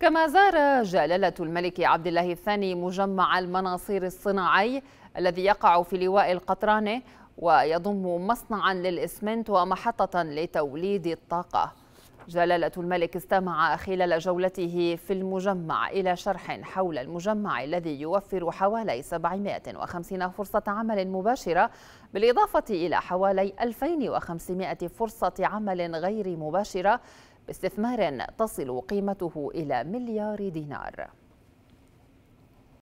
كما زار جلالة الملك عبد الله الثاني مجمع المناصير الصناعي الذي يقع في لواء القطرانة ويضم مصنعا للإسمنت ومحطة لتوليد الطاقة جلالة الملك استمع خلال جولته في المجمع إلى شرح حول المجمع الذي يوفر حوالي 750 فرصة عمل مباشرة بالإضافة إلى حوالي 2500 فرصة عمل غير مباشرة باستثمار تصل قيمته إلى مليار دينار